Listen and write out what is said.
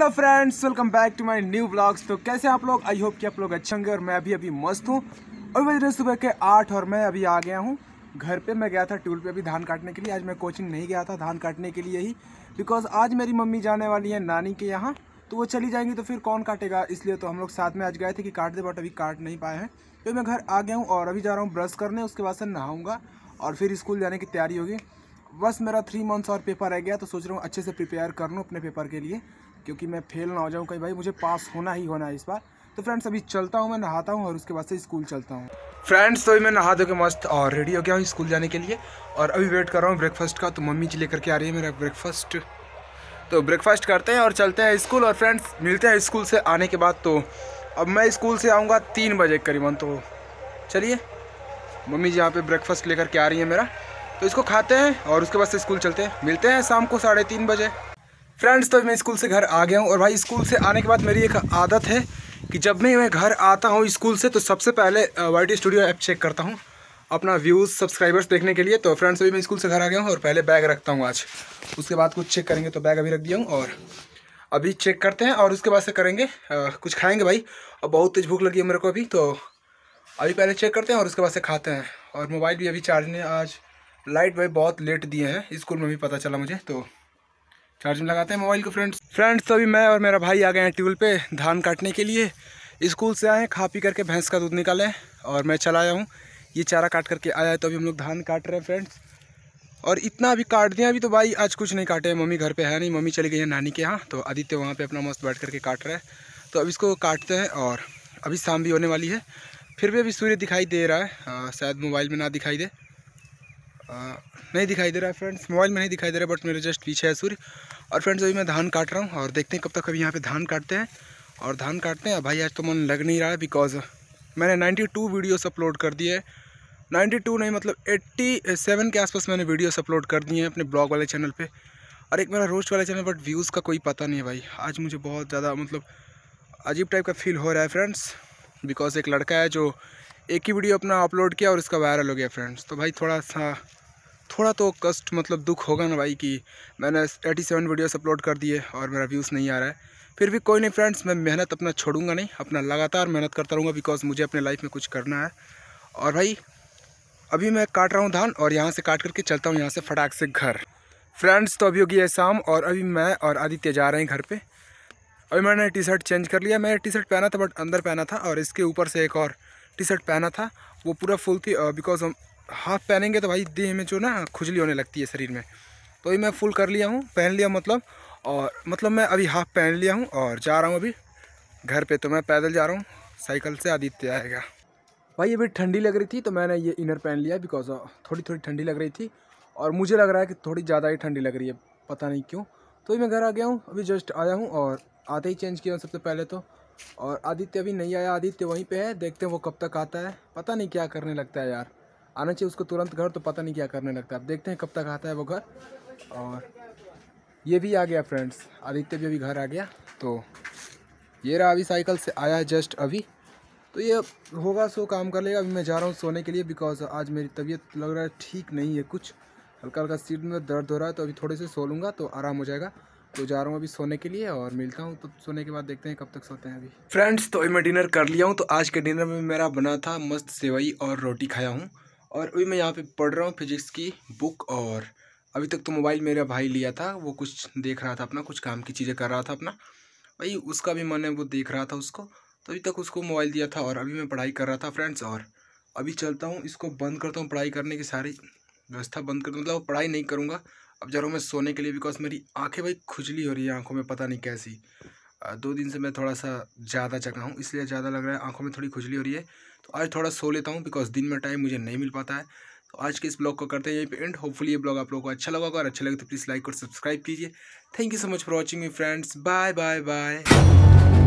hello friends welcome back to my new blogs तो कैसे आप लोग आई होप कि आप लोग अच्छे होंगे और मैं अभी अभी मस्त हूँ और बज रहे सुबह के आठ और मैं अभी आ गया हूँ घर पे मैं गया था टूल पे अभी धान काटने के लिए आज मैं कोचिंग नहीं गया था धान काटने के लिए ही बिकॉज आज मेरी मम्मी जाने वाली है नानी के यहाँ तो वो चली जाएंगी तो फिर कौन काटेगा इसलिए तो हम लोग साथ में आज गए थे कि काट दे बट अभी काट नहीं पाए हैं तो मैं घर आ गया हूँ और अभी जा रहा हूँ ब्रश करने उसके बाद से नहाऊँगा और फिर स्कूल जाने की तैयारी होगी बस मेरा थ्री मंथ्स और पेपर रह गया तो सोच रहा हूँ अच्छे से प्रिपेयर कर लूँ अपने पेपर के लिए क्योंकि मैं फेल ना हो जाऊँ कहीं भाई मुझे पास होना ही होना है इस बार तो फ्रेंड्स अभी चलता हूँ मैं नहाता हूँ और उसके बाद से स्कूल चलता हूँ फ्रेंड्स तो मैं नहा दो के मस्त और रेडी हो गया हूँ स्कूल जाने के लिए और अभी वेट कर रहा हूँ ब्रेकफास्ट का तो मम्मी जी लेकर के आ रही है मेरा ब्रेकफास्ट तो ब्रेकफास्ट करते हैं और चलते हैं स्कूल और फ्रेंड्स मिलते हैं स्कूल से आने के बाद तो अब मैं स्कूल से आऊँगा तीन बजे करीबन तो चलिए मम्मी जी यहाँ पर ब्रेकफास्ट लेकर के आ रही है मेरा तो इसको खाते हैं और उसके बाद से स्कूल चलते हैं मिलते हैं शाम को साढ़े तीन बजे फ्रेंड्स तो मैं स्कूल से घर आ गया हूँ और भाई स्कूल से आने के बाद मेरी एक आदत है कि जब मैं मैं घर आता हूँ स्कूल से तो सबसे पहले वाई स्टूडियो ऐप चेक करता हूँ अपना व्यूज़ सब्सक्राइबर्स देखने के लिए तो फ्रेंड्स अभी मैं स्कूल से घर आ गया हूँ और पहले बैग रखता हूँ आज उसके बाद कुछ चेक करेंगे तो बैग अभी रख दिया हूँ और अभी चेक करते हैं और उसके बाद से करेंगे आ, कुछ खाएंगे भाई और बहुत तेज़ भूख लगी है मेरे को अभी तो अभी पहले चेक करते हैं और उसके बाद से खाते हैं और मोबाइल भी अभी चार्ज नहीं आज लाइट भाई बहुत लेट दिए हैं स्कूल में भी पता चला मुझे तो चार्ज में लगाते हैं मोबाइल को फ्रेंड्स फ्रेंड्स तो अभी मैं और मेरा भाई आ गए हैं ट्यूल पे धान काटने के लिए स्कूल से आए खा पी करके भैंस का दूध निकाले और मैं चला आया हूँ ये चारा काट करके आया है तो अभी हम लोग धान काट रहे हैं फ्रेंड्स और इतना अभी काट दिया अभी तो भाई आज कुछ नहीं काटे मम्मी घर पर है नहीं मम्मी चली गई है नानी के यहाँ तो आदित्य वहाँ पर अपना मस्त बैठ करके काट रहा है तो अब इसको काटते हैं और अभी शाम भी होने वाली है फिर भी अभी सूर्य दिखाई दे रहा है शायद मोबाइल में ना दिखाई दे नहीं दिखाई दे रहा है फ्रेंड्स मोबाइल में नहीं दिखाई दे रहा है बट मेरे जस्ट पीछे है सूर्य और फ्रेंड्स अभी मैं धान काट रहा हूँ और देखते हैं कब तक अभी यहाँ पे धान काटते हैं और धान काटते हैं भाई आज तो मन लग नहीं रहा है बिकॉज मैंने 92 वीडियोस अपलोड कर दिए टू नहीं मतलब एट्टी के आसपास मैंने वीडियोस अपलोड कर दिए हैं अपने ब्लॉग वाले चैनल पर और एक मेरा रोस्ट वाला चैनल बट व्यूज़ का कोई पता नहीं है भाई आज मुझे बहुत ज़्यादा मतलब अजीब टाइप का फील हो रहा है फ्रेंड्स बिकॉज एक लड़का है जो एक ही वीडियो अपना अपलोड किया और उसका वायरल हो गया फ्रेंड्स तो भाई थोड़ा सा थोड़ा तो कष्ट मतलब दुख होगा ना भाई कि मैंने एटी सेवन वीडियोस अपलोड कर दिए और मेरा व्यूज़ नहीं आ रहा है फिर भी कोई नहीं फ्रेंड्स मैं मेहनत अपना छोड़ूंगा नहीं अपना लगातार मेहनत करता रहूँगा बिकॉज मुझे अपने लाइफ में कुछ करना है और भाई अभी मैं काट रहा हूँ धान और यहाँ से काट करके चलता हूँ यहाँ से फटाक से घर फ्रेंड्स तो अभी होगी है शाम और अभी मैं और आदित्य जा रहे हैं घर पर अभी मैंने टी शर्ट चेंज कर लिया मैंने टी शर्ट पहना था बट अंदर पहना था और इसके ऊपर से एक और टी शर्ट पहना था वो पूरा फुल थी बिकॉज हम हाफ पहनेंगे तो भाई देह में जो ना खुजली होने लगती है शरीर में तो ये मैं फुल कर लिया हूँ पहन लिया मतलब और मतलब मैं अभी हाफ पहन लिया हूँ और जा रहा हूँ अभी घर पे तो मैं पैदल जा रहा हूँ साइकिल से आदित्य आएगा भाई अभी ठंडी लग रही थी तो मैंने ये इनर पहन लिया बिकॉज थोड़ी थोड़ी ठंडी लग रही थी और मुझे लग रहा है कि थोड़ी ज़्यादा ही ठंडी लग रही है पता नहीं क्यों तो मैं घर आ गया हूँ अभी जस्ट आया हूँ और आते ही चेंज किया सबसे पहले तो और आदित्य अभी नहीं आया आदित्य वहीं पे है देखते हैं वो कब तक आता है पता नहीं क्या करने लगता है यार आना चाहिए उसको तुरंत घर तो पता नहीं क्या करने लगता अब देखते हैं कब तक आता है वो घर और ये भी आ गया फ्रेंड्स आदित्य भी अभी घर आ गया तो ये रहा अभी साइकिल से आया है जस्ट अभी तो ये होगा सो काम कर लेगा अभी मैं जा रहा हूँ सोने के लिए बिकॉज आज मेरी तबीयत लग रहा है ठीक नहीं है कुछ हल्का हल्का सीट में दर्द हो रहा है तो अभी थोड़े से सो लूँगा तो आराम हो जाएगा तो जा रहा हूँ अभी सोने के लिए और मिलता हूँ तो सोने के बाद देखते हैं कब तक सोते हैं अभी फ्रेंड्स तो अभी मैं डिनर कर लिया हूँ तो आज के डिनर में मेरा बना था मस्त सेवई और रोटी खाया हूँ और अभी मैं यहाँ पे पढ़ रहा हूँ फिजिक्स की बुक और अभी तक तो मोबाइल मेरा भाई लिया था वो कुछ देख रहा था अपना कुछ काम की चीज़ें कर रहा था अपना भाई उसका भी मन है वो देख रहा था उसको तो अभी तक उसको मोबाइल दिया था और अभी मैं पढ़ाई कर रहा था फ्रेंड्स और अभी चलता हूँ इसको बंद करता हूँ पढ़ाई करने की सारी व्यवस्था बंद करता हूँ मतलब पढ़ाई नहीं करूँगा अब जा रहा हूँ मैं सोने के लिए बिकॉज मेरी आँखें भाई खुजली हो रही है आँखों में पता नहीं कैसी दो दिन से मैं थोड़ा सा ज़्यादा जगा हूँ इसलिए ज़्यादा लग रहा है आंखों में थोड़ी खुजली हो रही है तो आज थोड़ा सो लेता हूँ बिकॉज दिन में टाइम मुझे नहीं मिल पाता है तो आज के इस ब्लॉग को करते हैं यहीं पे एंड होपफुली ये ब्लॉग आप लोगों को अच्छा लगा और अच्छा लगे तो प्लीज़ लाइक और सब्सक्राइब कीजिए thank you so much for watching me friends bye bye bye